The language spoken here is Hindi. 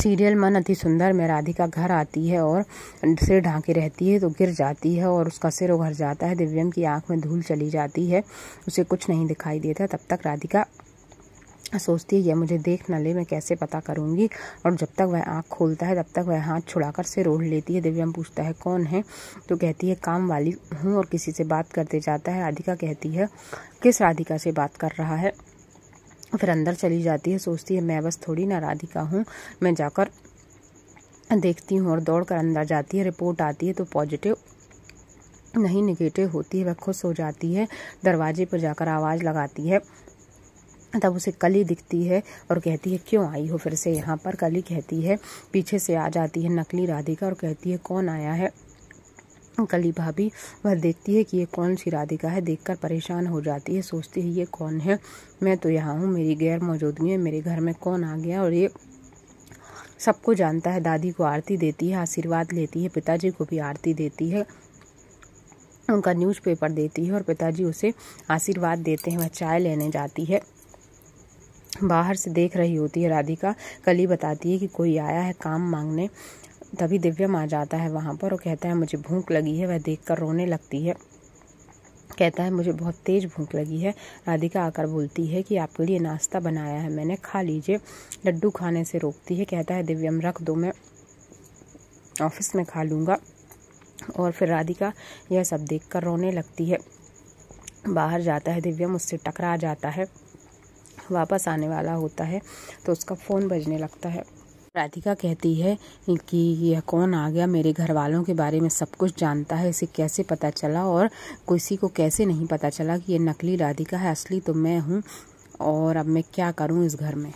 सीरियल मन अति सुंदर में राधिका घर आती है और सिर ढांके रहती है तो गिर जाती है और उसका सिर उघर जाता है दिव्यम की आंख में धूल चली जाती है उसे कुछ नहीं दिखाई देता तब तक राधिका सोचती है यह मुझे देख न ले मैं कैसे पता करूंगी और जब तक वह आँख खोलता है तब तक वह हाथ छुड़ाकर सिर ओढ़ लेती है दिव्यम पूछता है कौन है तो कहती है काम वाली हूँ और किसी से बात करते जाता है राधिका कहती है किस राधिका से बात कर रहा है फिर अंदर चली जाती है सोचती है मैं बस थोड़ी ना राधिका हूँ मैं जाकर देखती हूँ और दौड़ कर अंदर जाती है रिपोर्ट आती है तो पॉजिटिव नहीं निगेटिव होती है वह खुश हो जाती है दरवाजे पर जाकर आवाज़ लगाती है तब उसे कली दिखती है और कहती है क्यों आई हो फिर से यहाँ पर कली कहती है पीछे से आ जाती है नकली राधिका और कहती है कौन आया है कली भाभी वह देखती है कि ये कौन सी राधिका है देखकर परेशान हो जाती है सोचती है ये कौन है मैं तो यहाँ हूँ मेरी गैर मौजूदगी है मेरे घर में कौन आ गया और ये सबको जानता है दादी को आरती देती है आशीर्वाद लेती है पिताजी को भी आरती देती है उनका न्यूज़पेपर देती है और पिताजी उसे आशीर्वाद देते हैं वह चाय लेने जाती है बाहर से देख रही होती है राधिका कली बताती है कि कोई आया है काम मांगने तभी दिव्यम आ जाता है वहाँ पर और कहता है मुझे भूख लगी है वह देख रोने लगती है कहता है मुझे बहुत तेज़ भूख लगी है राधिका आकर बोलती है कि आपके लिए नाश्ता बनाया है मैंने खा लीजिए लड्डू खाने से रोकती है कहता है दिव्यम रख दो मैं ऑफिस में खा लूँगा और फिर राधिका यह सब देखकर रोने लगती है बाहर जाता है दिव्यम उससे टकरा जाता है वापस आने वाला होता है तो उसका फ़ोन बजने लगता है राधिका कहती है कि यह कौन आ गया मेरे घर वालों के बारे में सब कुछ जानता है इसे कैसे पता चला और किसी को कैसे नहीं पता चला कि यह नकली राधिका है असली तो मैं हूँ और अब मैं क्या करूँ इस घर में